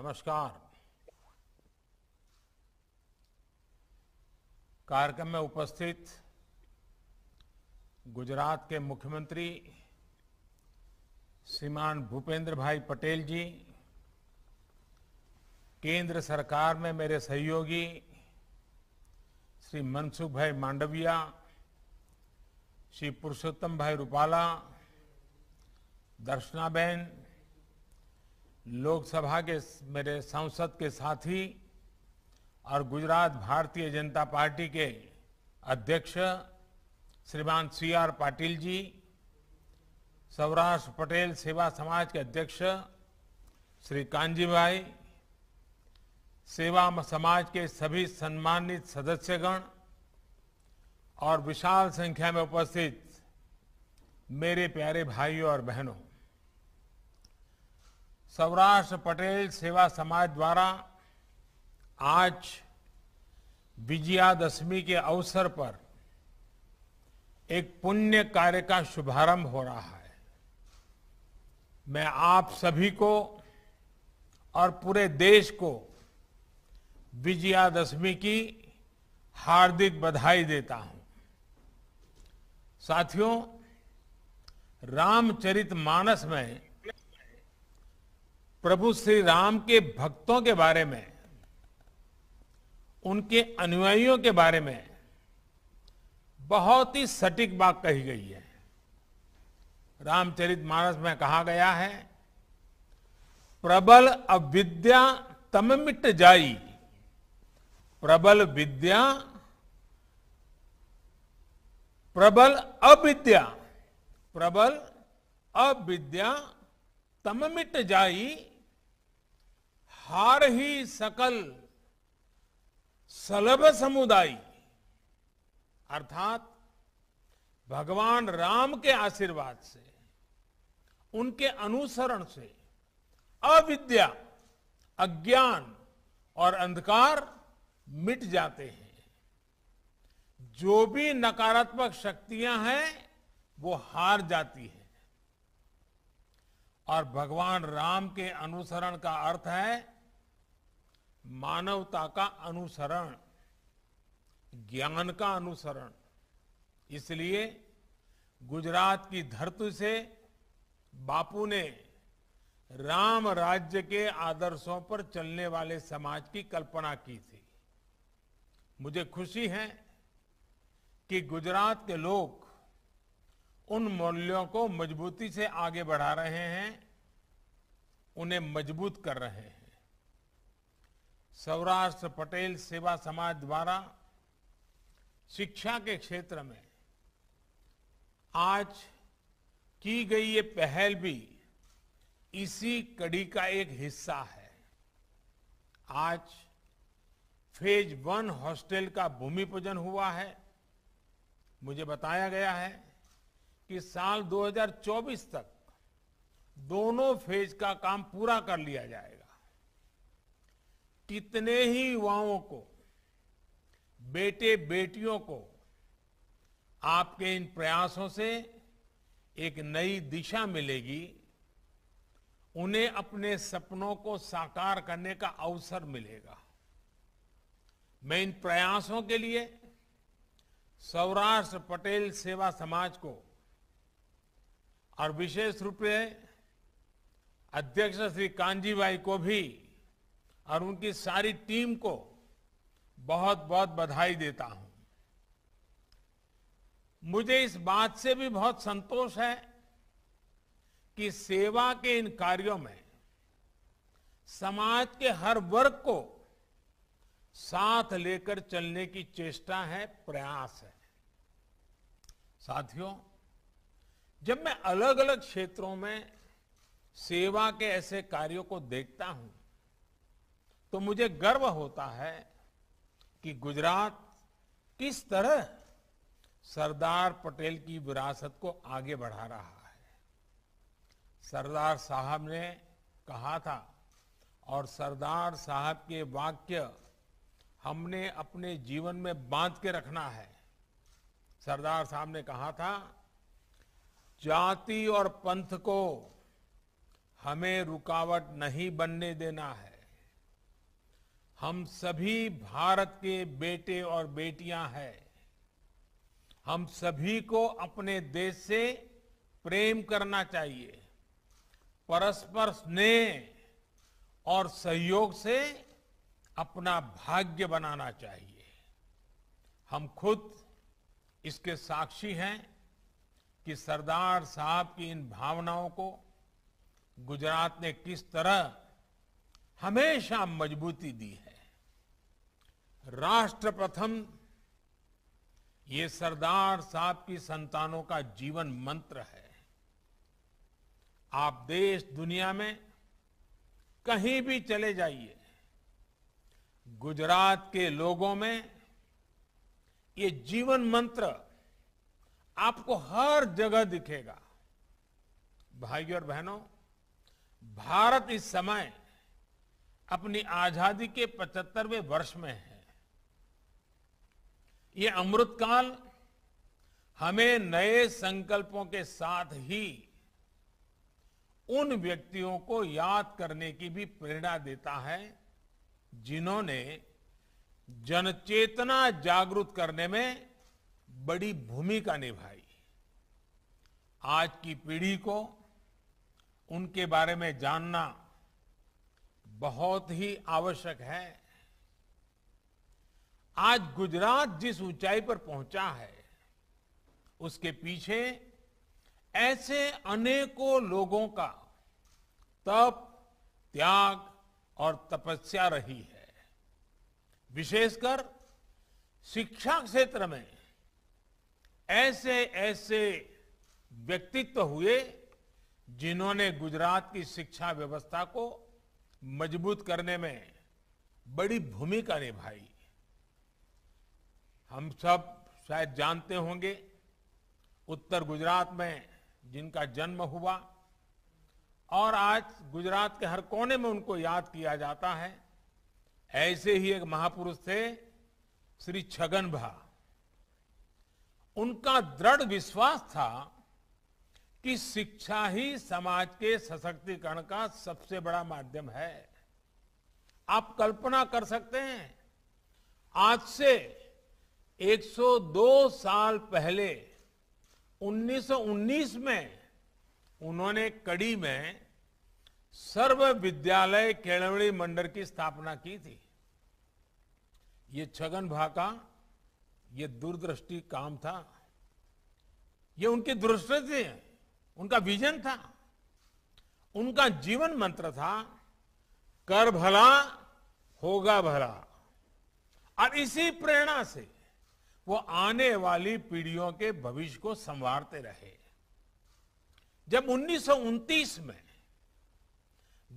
नमस्कार कार्यक्रम में उपस्थित गुजरात के मुख्यमंत्री श्रीमान भूपेंद्र भाई पटेल जी केंद्र सरकार में मेरे सहयोगी श्री मनसुख भाई मांडविया श्री पुरुषोत्तम भाई रूपाला दर्शनाबेन लोकसभा के मेरे सांसद के साथी और गुजरात भारतीय जनता पार्टी के अध्यक्ष श्रीमान सी आर पाटिल जी सौराष्ट्र पटेल सेवा समाज के अध्यक्ष श्री कांजी भाई सेवा समाज के सभी सम्मानित सदस्यगण और विशाल संख्या में उपस्थित मेरे प्यारे भाइयों और बहनों सौराष्ट्र पटेल सेवा समाज द्वारा आज विजयादशमी के अवसर पर एक पुण्य कार्य का शुभारंभ हो रहा है मैं आप सभी को और पूरे देश को विजयादशमी की हार्दिक बधाई देता हूं साथियों रामचरित मानस में प्रभु श्री राम के भक्तों के बारे में उनके अनुयायियों के बारे में बहुत ही सटीक बात कही गई है रामचरित मानस में कहा गया है प्रबल अविद्या तम मिट जाई प्रबल विद्या प्रबल अविद्या प्रबल अविद्या तममिट जाई हार ही सकल सलभ समुदाय अर्थात भगवान राम के आशीर्वाद से उनके अनुसरण से अविद्या अज्ञान और अंधकार मिट जाते हैं जो भी नकारात्मक शक्तियां हैं वो हार जाती है और भगवान राम के अनुसरण का अर्थ है मानवता का अनुसरण ज्ञान का अनुसरण इसलिए गुजरात की धरती से बापू ने राम राज्य के आदर्शों पर चलने वाले समाज की कल्पना की थी मुझे खुशी है कि गुजरात के लोग उन मूल्यों को मजबूती से आगे बढ़ा रहे हैं उन्हें मजबूत कर रहे हैं सौराष्ट्र पटेल सेवा समाज द्वारा शिक्षा के क्षेत्र में आज की गई ये पहल भी इसी कड़ी का एक हिस्सा है आज फेज वन हॉस्टल का भूमि पूजन हुआ है मुझे बताया गया है कि साल 2024 तक दोनों फेज का काम पूरा कर लिया जाएगा कितने ही युवाओं को बेटे बेटियों को आपके इन प्रयासों से एक नई दिशा मिलेगी उन्हें अपने सपनों को साकार करने का अवसर मिलेगा मैं इन प्रयासों के लिए सौराष्ट्र पटेल सेवा समाज को और विशेष रूप से अध्यक्ष श्री कांजी भाई को भी और उनकी सारी टीम को बहुत बहुत बधाई देता हूं मुझे इस बात से भी बहुत संतोष है कि सेवा के इन कार्यों में समाज के हर वर्ग को साथ लेकर चलने की चेष्टा है प्रयास है साथियों जब मैं अलग अलग क्षेत्रों में सेवा के ऐसे कार्यों को देखता हूं तो मुझे गर्व होता है कि गुजरात किस तरह सरदार पटेल की विरासत को आगे बढ़ा रहा है सरदार साहब ने कहा था और सरदार साहब के वाक्य हमने अपने जीवन में बांध के रखना है सरदार साहब ने कहा था जाति और पंथ को हमें रुकावट नहीं बनने देना है हम सभी भारत के बेटे और बेटियां हैं हम सभी को अपने देश से प्रेम करना चाहिए परस्पर स्नेह और सहयोग से अपना भाग्य बनाना चाहिए हम खुद इसके साक्षी हैं कि सरदार साहब की इन भावनाओं को गुजरात ने किस तरह हमेशा मजबूती दी है राष्ट्र प्रथम ये सरदार साहब की संतानों का जीवन मंत्र है आप देश दुनिया में कहीं भी चले जाइए गुजरात के लोगों में ये जीवन मंत्र आपको हर जगह दिखेगा भाइयों और बहनों भारत इस समय अपनी आजादी के 75वें वर्ष में है ये अमृतकाल हमें नए संकल्पों के साथ ही उन व्यक्तियों को याद करने की भी प्रेरणा देता है जिन्होंने जनचेतना जागृत करने में बड़ी भूमिका निभाई आज की पीढ़ी को उनके बारे में जानना बहुत ही आवश्यक है आज गुजरात जिस ऊंचाई पर पहुंचा है उसके पीछे ऐसे अनेकों लोगों का तप त्याग और तपस्या रही है विशेषकर शिक्षा क्षेत्र में ऐसे ऐसे व्यक्तित्व हुए जिन्होंने गुजरात की शिक्षा व्यवस्था को मजबूत करने में बड़ी भूमिका निभाई हम सब शायद जानते होंगे उत्तर गुजरात में जिनका जन्म हुआ और आज गुजरात के हर कोने में उनको याद किया जाता है ऐसे ही एक महापुरुष थे श्री छगन भा उनका दृढ़ विश्वास था कि शिक्षा ही समाज के सशक्तिकरण का सबसे बड़ा माध्यम है आप कल्पना कर सकते हैं आज से 102 साल पहले 1919 में उन्होंने कड़ी में सर्व विद्यालय केलवड़ी मंडल की स्थापना की थी ये छगन भाका ये दूरदृष्टि काम था ये उनकी दृष्टि उनका विजन था उनका जीवन मंत्र था कर भला होगा भला और इसी प्रेरणा से वो आने वाली पीढ़ियों के भविष्य को संवारते रहे जब उन्नीस में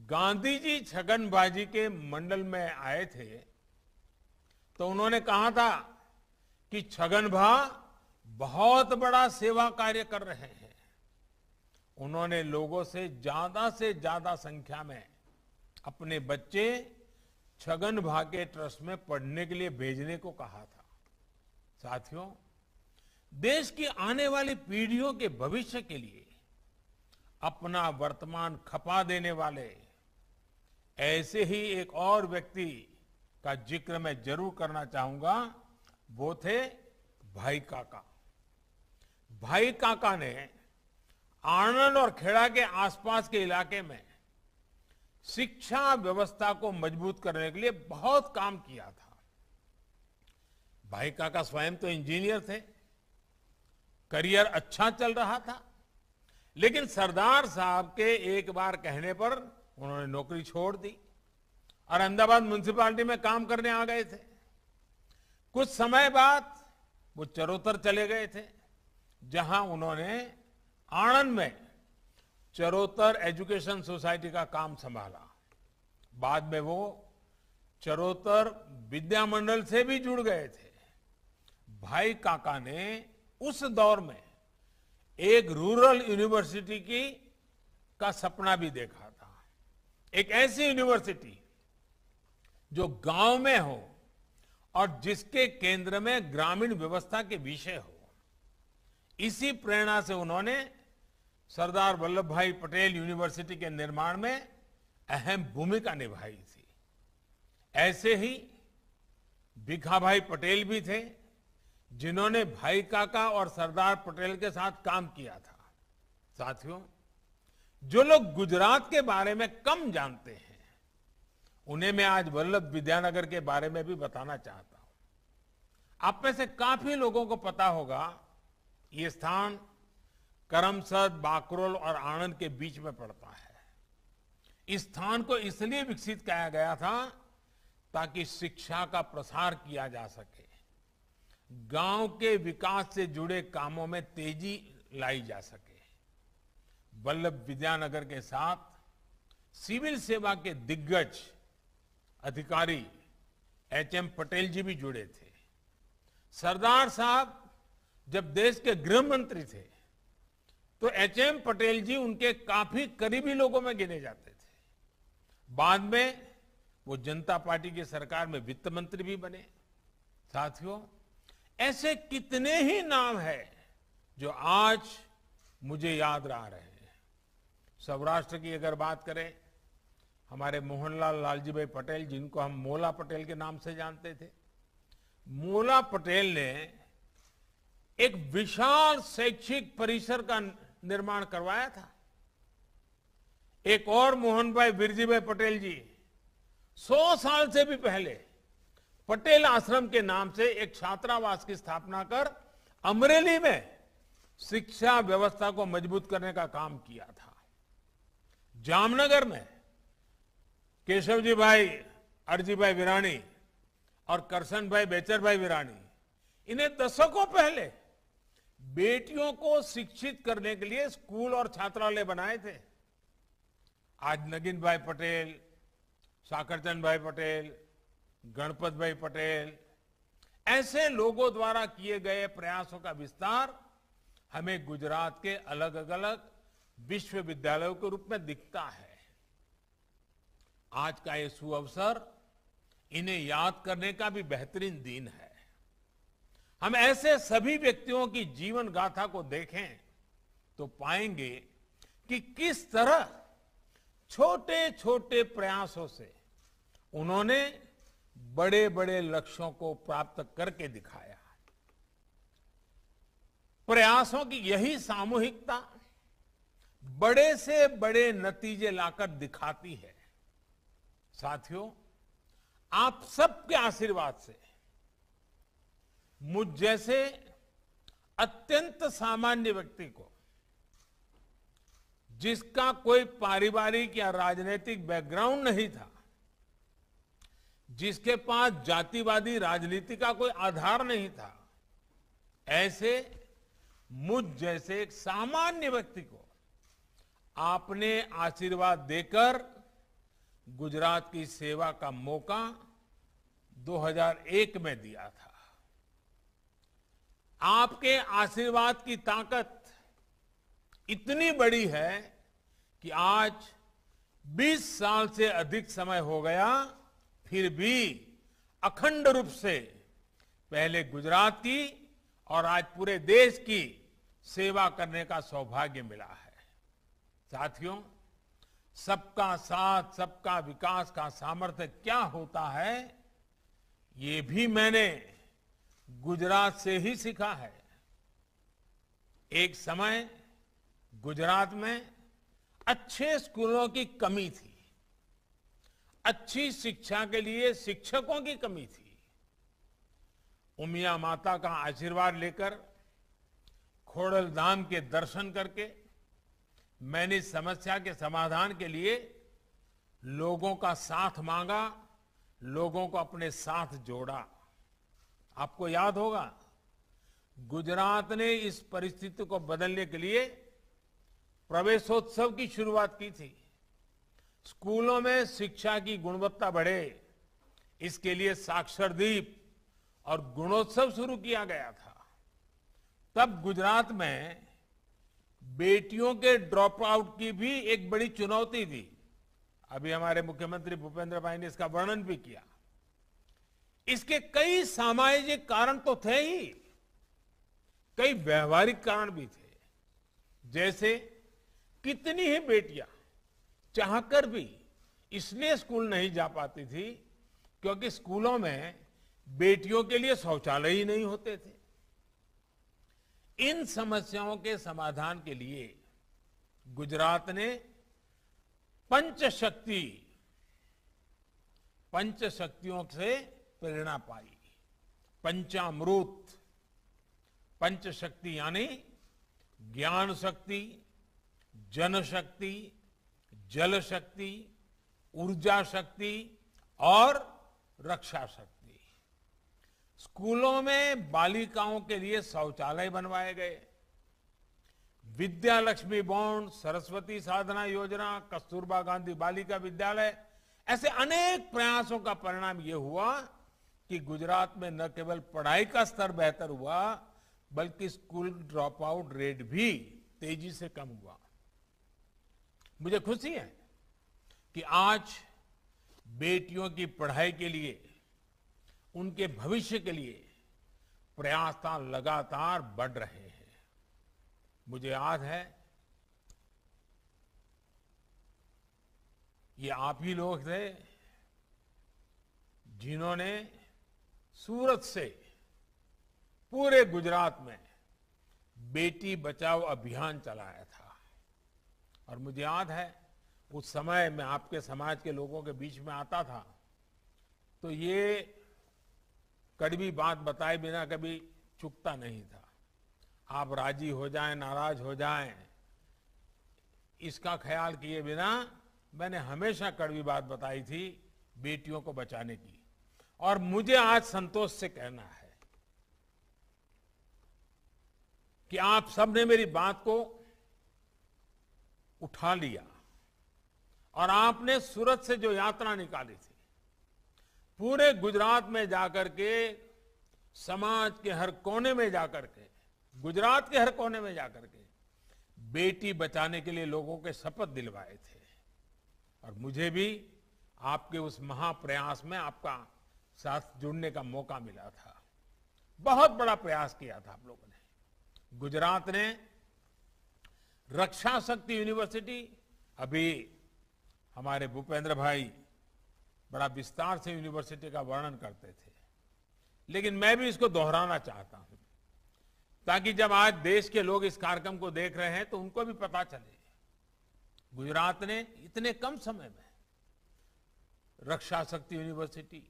गांधी जी छगनबाजी के मंडल में आए थे तो उन्होंने कहा था कि छगन भा बहुत बड़ा सेवा कार्य कर रहे हैं उन्होंने लोगों से ज्यादा से ज्यादा संख्या में अपने बच्चे छगन भा के ट्रस्ट में पढ़ने के लिए भेजने को कहा था साथियों देश की आने वाली पीढ़ियों के भविष्य के लिए अपना वर्तमान खपा देने वाले ऐसे ही एक और व्यक्ति का जिक्र मैं जरूर करना चाहूंगा वो थे भाई काका भाई काका ने आनंद और खेड़ा के आसपास के इलाके में शिक्षा व्यवस्था को मजबूत करने के लिए बहुत काम किया था भाई काका स्वयं तो इंजीनियर थे करियर अच्छा चल रहा था लेकिन सरदार साहब के एक बार कहने पर उन्होंने नौकरी छोड़ दी और अहमदाबाद म्यूनिसिपालिटी में काम करने आ गए थे कुछ समय बाद वो चरोतर चले गए थे जहां उन्होंने आणंद में चरोतर एजुकेशन सोसाइटी का काम संभाला बाद में वो चरोतर विद्यामंडल से भी जुड़ गए थे भाई काका ने उस दौर में एक रूरल यूनिवर्सिटी की का सपना भी देखा था एक ऐसी यूनिवर्सिटी जो गांव में हो और जिसके केंद्र में ग्रामीण व्यवस्था के विषय हो इसी प्रेरणा से उन्होंने सरदार वल्लभ भाई पटेल यूनिवर्सिटी के निर्माण में अहम भूमिका निभाई थी ऐसे ही भिखा भाई पटेल भी थे जिन्होंने भाई काका और सरदार पटेल के साथ काम किया था साथियों जो लोग गुजरात के बारे में कम जानते हैं उन्हें मैं आज वल्लभ विद्यानगर के बारे में भी बताना चाहता हूं आप में से काफी लोगों को पता होगा ये स्थान करमसद बाकरोल और आनंद के बीच में पड़ता है इस स्थान को इसलिए विकसित किया गया था ताकि शिक्षा का प्रसार किया जा सके गांव के विकास से जुड़े कामों में तेजी लाई जा सके वल्लभ विद्यानगर के साथ सिविल सेवा के दिग्गज अधिकारी एच एम पटेल जी भी जुड़े थे सरदार साहब जब देश के गृह मंत्री थे तो एच एम पटेल जी उनके काफी करीबी लोगों में गिने जाते थे बाद में वो जनता पार्टी की सरकार में वित्त मंत्री भी बने साथियों ऐसे कितने ही नाम हैं जो आज मुझे याद आ रहे हैं सौराष्ट्र की अगर बात करें हमारे मोहनलाल लालजी भाई पटेल जिनको हम मोला पटेल के नाम से जानते थे मोला पटेल ने एक विशाल शैक्षिक परिसर का निर्माण करवाया था एक और मोहन भाई बिरजी भाई पटेल जी सौ साल से भी पहले पटेल आश्रम के नाम से एक छात्रावास की स्थापना कर अमरेली में शिक्षा व्यवस्था को मजबूत करने का काम किया था जामनगर में केशव जी भाई अर्जी भाई विराणी और करसन भाई बेचर भाई विराणी इन्हें दशकों पहले बेटियों को शिक्षित करने के लिए स्कूल और छात्रालय बनाए थे आज नगिन भाई पटेल साकरचंद भाई पटेल गणपत भाई पटेल ऐसे लोगों द्वारा किए गए प्रयासों का विस्तार हमें गुजरात के अलग अलग विश्वविद्यालयों के रूप में दिखता है आज का ये सुअवसर इन्हें याद करने का भी बेहतरीन दिन है हम ऐसे सभी व्यक्तियों की जीवन गाथा को देखें तो पाएंगे कि किस तरह छोटे छोटे प्रयासों से उन्होंने बड़े बड़े लक्ष्यों को प्राप्त करके दिखाया प्रयासों की यही सामूहिकता बड़े से बड़े नतीजे लाकर दिखाती है साथियों आप सबके आशीर्वाद से मुझ जैसे अत्यंत सामान्य व्यक्ति को जिसका कोई पारिवारिक या राजनीतिक बैकग्राउंड नहीं था जिसके पास जातिवादी राजनीति का कोई आधार नहीं था ऐसे मुझ जैसे एक सामान्य व्यक्ति को आपने आशीर्वाद देकर गुजरात की सेवा का मौका 2001 में दिया था आपके आशीर्वाद की ताकत इतनी बड़ी है कि आज 20 साल से अधिक समय हो गया फिर भी अखंड रूप से पहले गुजरात की और आज पूरे देश की सेवा करने का सौभाग्य मिला है साथियों सबका साथ सबका विकास का सामर्थ्य क्या होता है ये भी मैंने गुजरात से ही सीखा है एक समय गुजरात में अच्छे स्कूलों की कमी थी अच्छी शिक्षा के लिए शिक्षकों की कमी थी उमिया माता का आशीर्वाद लेकर खोड़ल धाम के दर्शन करके मैंने इस समस्या के समाधान के लिए लोगों का साथ मांगा लोगों को अपने साथ जोड़ा आपको याद होगा गुजरात ने इस परिस्थिति को बदलने के लिए प्रवेशोत्सव की शुरुआत की थी स्कूलों में शिक्षा की गुणवत्ता बढ़े इसके लिए साक्षर दीप और गुणोत्सव शुरू किया गया था तब गुजरात में बेटियों के ड्रॉप आउट की भी एक बड़ी चुनौती थी अभी हमारे मुख्यमंत्री भूपेंद्र भाई ने इसका वर्णन भी किया इसके कई सामाजिक कारण तो थे ही कई व्यवहारिक कारण भी थे जैसे कितनी ही बेटियां चाहकर भी इसलिए स्कूल नहीं जा पाती थी क्योंकि स्कूलों में बेटियों के लिए शौचालय ही नहीं होते थे इन समस्याओं के समाधान के लिए गुजरात ने पंचशक्ति पंचशक्तियों से प्रेरणा पाई पंचामृत पंचशक्ति यानी ज्ञान शक्ति जनशक्ति जल शक्ति ऊर्जा शक्ति और रक्षा शक्ति स्कूलों में बालिकाओं के लिए शौचालय बनवाए गए विद्या लक्ष्मी बॉन्ड सरस्वती साधना योजना कस्तूरबा गांधी बालिका विद्यालय ऐसे अनेक प्रयासों का परिणाम यह हुआ कि गुजरात में न केवल पढ़ाई का स्तर बेहतर हुआ बल्कि स्कूल ड्रॉप आउट रेट भी तेजी से कम हुआ मुझे खुशी है कि आज बेटियों की पढ़ाई के लिए उनके भविष्य के लिए प्रयासता लगातार बढ़ रहे हैं मुझे याद है ये आप ही लोग थे जिन्होंने सूरत से पूरे गुजरात में बेटी बचाओ अभियान चलाया था और मुझे याद है उस समय मैं आपके समाज के लोगों के बीच में आता था तो ये कड़वी बात बताए बिना कभी चुकता नहीं था आप राजी हो जाएं नाराज हो जाएं इसका ख्याल किए बिना मैंने हमेशा कड़वी बात बताई थी बेटियों को बचाने की और मुझे आज संतोष से कहना है कि आप सबने मेरी बात को उठा लिया और आपने सूरत से जो यात्रा निकाली थी पूरे गुजरात में जाकर के समाज के हर कोने में जाकर के गुजरात के हर कोने में जाकर के बेटी बचाने के लिए लोगों के शपथ दिलवाए थे और मुझे भी आपके उस महाप्रयास में आपका साथ जुड़ने का मौका मिला था बहुत बड़ा प्रयास किया था आप लोगों ने गुजरात ने रक्षा शक्ति यूनिवर्सिटी अभी हमारे भूपेंद्र भाई बड़ा विस्तार से यूनिवर्सिटी का वर्णन करते थे लेकिन मैं भी इसको दोहराना चाहता हूं ताकि जब आज देश के लोग इस कार्यक्रम को देख रहे हैं तो उनको भी पता चले गुजरात ने इतने कम समय में रक्षा शक्ति यूनिवर्सिटी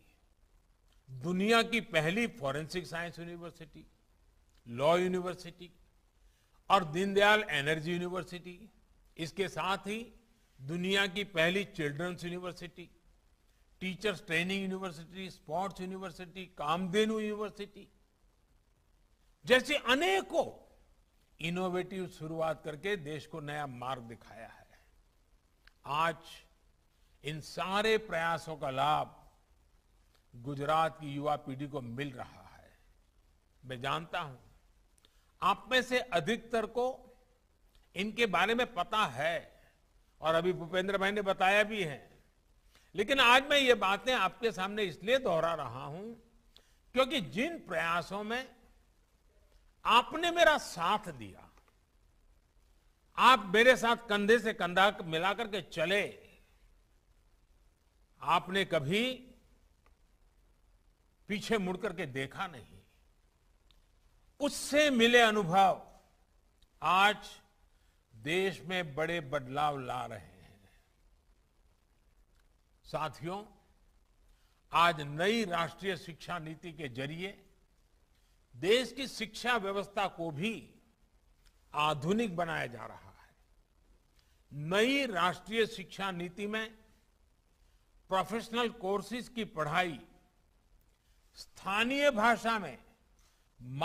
दुनिया की पहली forensic science university law university और दीनदयाल एनर्जी यूनिवर्सिटी इसके साथ ही दुनिया की पहली children's university teachers training university sports university Kamdhenu university जैसे अनेकों इनोवेटिव शुरुआत करके देश को नया मार्ग दिखाया है आज इन सारे प्रयासों का लाभ गुजरात की युवा पीढ़ी को मिल रहा है मैं जानता हूं आप में से अधिकतर को इनके बारे में पता है और अभी भूपेंद्र भाई ने बताया भी है लेकिन आज मैं ये बातें आपके सामने इसलिए दोहरा रहा हूं क्योंकि जिन प्रयासों में आपने मेरा साथ दिया आप मेरे साथ कंधे से कंधा मिलाकर के चले आपने कभी पीछे मुड़ करके देखा नहीं उससे मिले अनुभव आज देश में बड़े बदलाव ला रहे हैं साथियों आज नई राष्ट्रीय शिक्षा नीति के जरिए देश की शिक्षा व्यवस्था को भी आधुनिक बनाया जा रहा है नई राष्ट्रीय शिक्षा नीति में प्रोफेशनल कोर्सेज की पढ़ाई स्थानीय भाषा में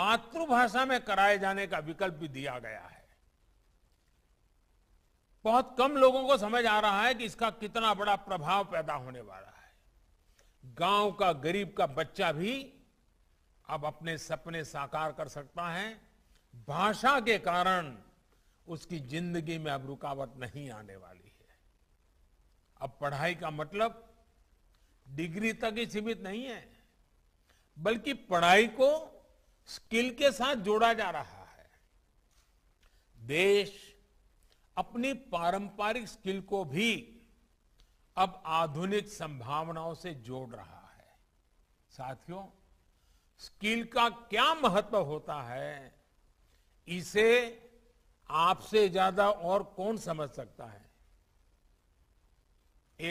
मातृभाषा में कराए जाने का विकल्प भी दिया गया है बहुत कम लोगों को समझ आ रहा है कि इसका कितना बड़ा प्रभाव पैदा होने वाला है गांव का गरीब का बच्चा भी अब अपने सपने साकार कर सकता है भाषा के कारण उसकी जिंदगी में अब रुकावट नहीं आने वाली है अब पढ़ाई का मतलब डिग्री तक ही सीमित नहीं है बल्कि पढ़ाई को स्किल के साथ जोड़ा जा रहा है देश अपनी पारंपरिक स्किल को भी अब आधुनिक संभावनाओं से जोड़ रहा है साथियों स्किल का क्या महत्व होता है इसे आपसे ज्यादा और कौन समझ सकता है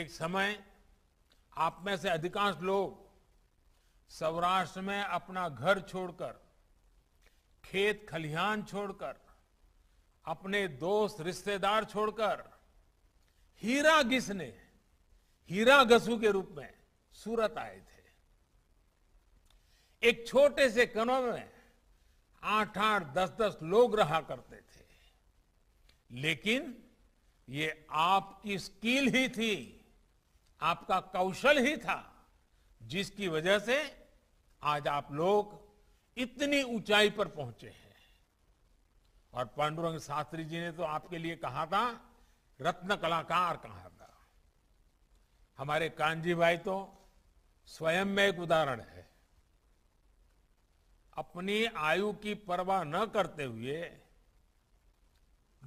एक समय आप में से अधिकांश लोग सौराष्ट्र में अपना घर छोड़कर खेत खलिहान छोड़कर अपने दोस्त रिश्तेदार छोड़कर हीरा घिसने हीरा घसू के रूप में सूरत आए थे एक छोटे से कनों में आठ आठ दस दस लोग रहा करते थे लेकिन ये आपकी स्किल ही थी आपका कौशल ही था जिसकी वजह से आज आप लोग इतनी ऊंचाई पर पहुंचे हैं और पांडुरंग शास्त्री जी ने तो आपके लिए कहा था रत्न कलाकार कहा था हमारे कांजी भाई तो स्वयं में एक उदाहरण है अपनी आयु की परवाह न करते हुए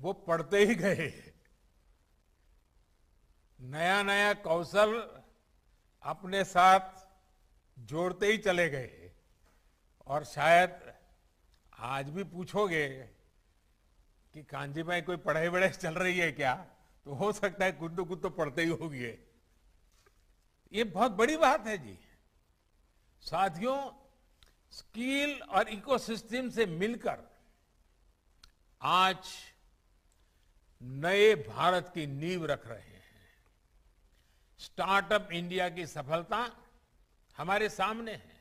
वो पढ़ते ही गए नया नया कौशल अपने साथ जोड़ते ही चले गए और शायद आज भी पूछोगे कि कांजी में कोई पढ़ाई वढ़ाई चल रही है क्या तो हो सकता है कुछ तो कुछ तो पढ़ते ही होगी ये बहुत बड़ी बात है जी साथियों स्किल और इकोसिस्टम से मिलकर आज नए भारत की नींव रख रहे हैं स्टार्टअप इंडिया की सफलता हमारे सामने है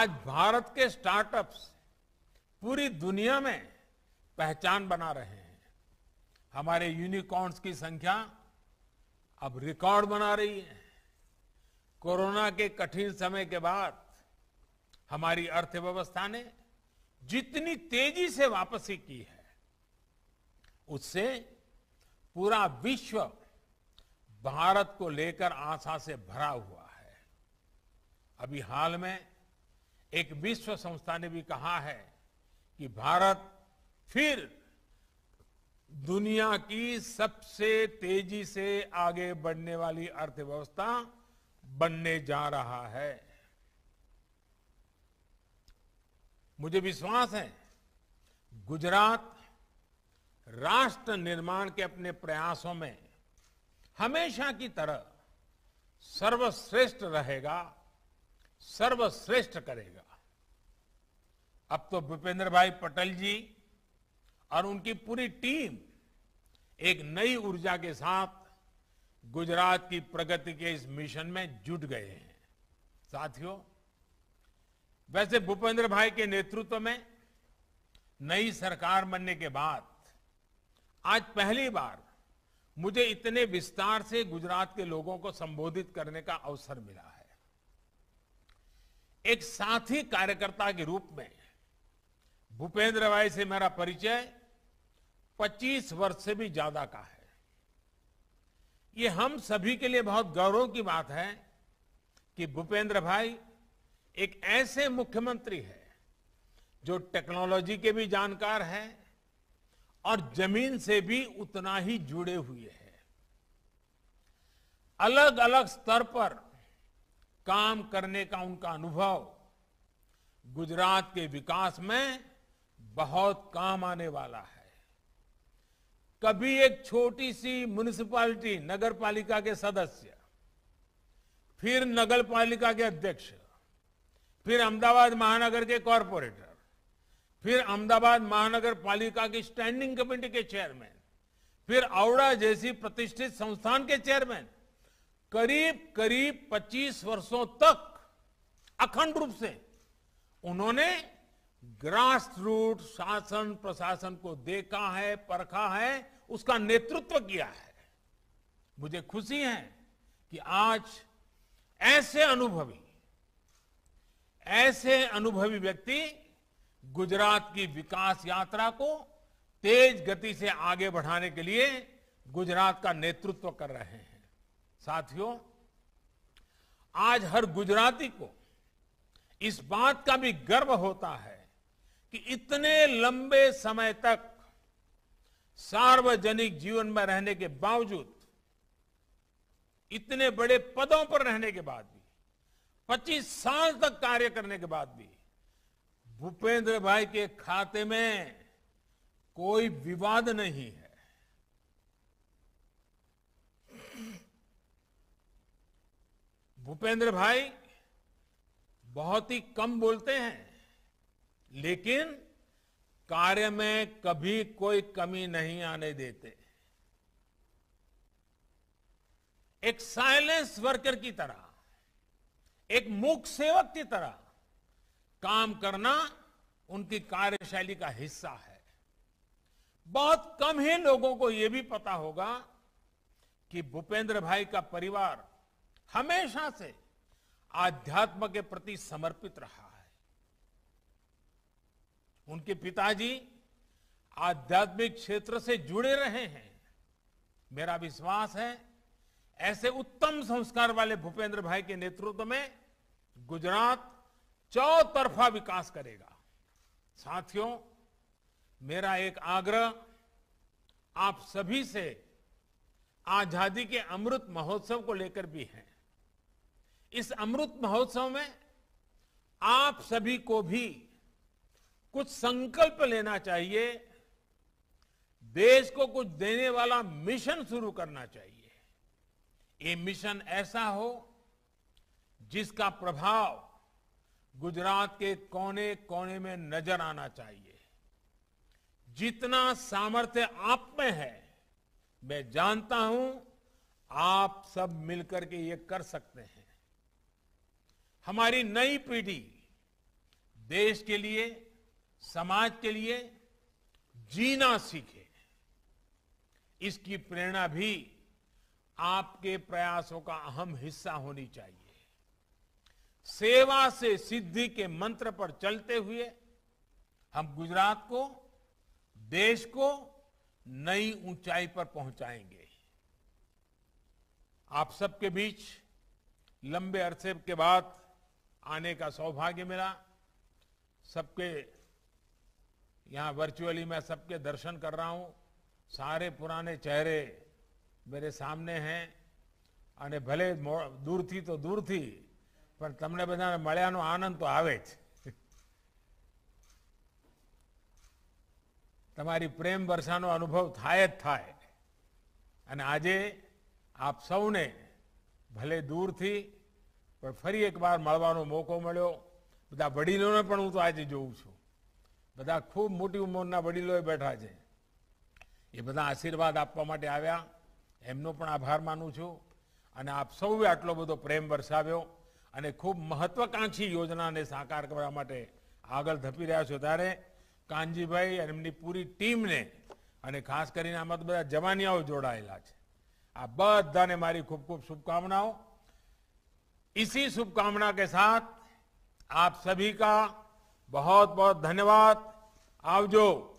आज भारत के स्टार्टअप्स पूरी दुनिया में पहचान बना रहे हैं हमारे यूनिकॉर्न्स की संख्या अब रिकॉर्ड बना रही है कोरोना के कठिन समय के बाद हमारी अर्थव्यवस्था ने जितनी तेजी से वापसी की है उससे पूरा विश्व भारत को लेकर आशा से भरा हुआ है अभी हाल में एक विश्व संस्था ने भी कहा है कि भारत फिर दुनिया की सबसे तेजी से आगे बढ़ने वाली अर्थव्यवस्था बनने जा रहा है मुझे विश्वास है गुजरात राष्ट्र निर्माण के अपने प्रयासों में हमेशा की तरह सर्वश्रेष्ठ रहेगा सर्वश्रेष्ठ करेगा अब तो भूपेंद्र भाई पटेल जी और उनकी पूरी टीम एक नई ऊर्जा के साथ गुजरात की प्रगति के इस मिशन में जुट गए हैं साथियों वैसे भूपेंद्र भाई के नेतृत्व में नई सरकार बनने के बाद आज पहली बार मुझे इतने विस्तार से गुजरात के लोगों को संबोधित करने का अवसर मिला है एक साथी कार्यकर्ता के रूप में भूपेंद्र भाई से मेरा परिचय 25 वर्ष से भी ज्यादा का है ये हम सभी के लिए बहुत गौरव की बात है कि भूपेंद्र भाई एक ऐसे मुख्यमंत्री है जो टेक्नोलॉजी के भी जानकार है और जमीन से भी उतना ही जुड़े हुए हैं अलग अलग स्तर पर काम करने का उनका अनुभव गुजरात के विकास में बहुत काम आने वाला है कभी एक छोटी सी म्युनिसिपालिटी नगर पालिका के सदस्य फिर नगर पालिका के अध्यक्ष फिर अहमदाबाद महानगर के कॉरपोरेटर फिर अहमदाबाद महानगर पालिका की स्टैंडिंग कमेटी के चेयरमैन फिर आवड़ा जैसी प्रतिष्ठित संस्थान के चेयरमैन करीब करीब 25 वर्षों तक अखंड रूप से उन्होंने ग्रास रूट शासन प्रशासन को देखा है परखा है उसका नेतृत्व किया है मुझे खुशी है कि आज ऐसे अनुभवी ऐसे अनुभवी व्यक्ति गुजरात की विकास यात्रा को तेज गति से आगे बढ़ाने के लिए गुजरात का नेतृत्व कर रहे हैं साथियों आज हर गुजराती को इस बात का भी गर्व होता है कि इतने लंबे समय तक सार्वजनिक जीवन में रहने के बावजूद इतने बड़े पदों पर रहने के बाद भी 25 साल तक कार्य करने के बाद भी भूपेंद्र भाई के खाते में कोई विवाद नहीं है भूपेंद्र भाई बहुत ही कम बोलते हैं लेकिन कार्य में कभी कोई कमी नहीं आने देते एक साइलेंस वर्कर की तरह एक मूक सेवक की तरह काम करना उनकी कार्यशैली का हिस्सा है बहुत कम ही लोगों को यह भी पता होगा कि भूपेंद्र भाई का परिवार हमेशा से आध्यात्म के प्रति समर्पित रहा है उनके पिताजी आध्यात्मिक क्षेत्र से जुड़े रहे हैं मेरा विश्वास है ऐसे उत्तम संस्कार वाले भूपेंद्र भाई के नेतृत्व में गुजरात चौतरफा विकास करेगा साथियों मेरा एक आग्रह आप सभी से आजादी के अमृत महोत्सव को लेकर भी है इस अमृत महोत्सव में आप सभी को भी कुछ संकल्प लेना चाहिए देश को कुछ देने वाला मिशन शुरू करना चाहिए ये मिशन ऐसा हो जिसका प्रभाव गुजरात के कोने कोने में नजर आना चाहिए जितना सामर्थ्य आप में है मैं जानता हूं आप सब मिलकर के ये कर सकते हैं हमारी नई पीढ़ी देश के लिए समाज के लिए जीना सीखे इसकी प्रेरणा भी आपके प्रयासों का अहम हिस्सा होनी चाहिए सेवा से सिद्धि के मंत्र पर चलते हुए हम गुजरात को देश को नई ऊंचाई पर पहुंचाएंगे आप सबके बीच लंबे अरसे के बाद आने का सौभाग्य मिला सबके यहाँ वर्चुअली मैं सबके दर्शन कर रहा हूँ સારે પુરાને ચહેરે મેરે સામને હૈ અને ભલે દૂરથી તો દૂરથી પણ તમને બધાને મળ્યાનો આનંદ તો આવે જ તમારી પ્રેમ વર્ષાનો અનુભવ થાય જ થાય અને આજે આપ સૌને ભલે દૂરથી પણ ફરી એકવાર મળવાનો મોકો મળ્યો બધા વડીલોને પણ હું તો આજે જોઉં છું બધા ખૂબ મોટી ઉંમરના વડીલોએ બેઠા છે એ બધા આશીર્વાદ આપવા માટે આવ્યા એમનો પણ આભાર માનું છું અને આપ સૌએ આટલો બધો પ્રેમ વરસાવ્યો અને ખૂબ મહત્વકાંક્ષી યોજનાને સાકાર કરવા માટે આગળ ધપી રહ્યા છો ત્યારે કાનજીભાઈ અને એમની પૂરી ટીમને અને ખાસ કરીને આમાં તો બધા જવાનિયાઓ જોડાયેલા છે આ બધાને મારી ખૂબ ખૂબ શુભકામનાઓ ઈસી શુભકામના કે સાથ આપ સભી કા बहुत बहुत धन्यवाद आप जो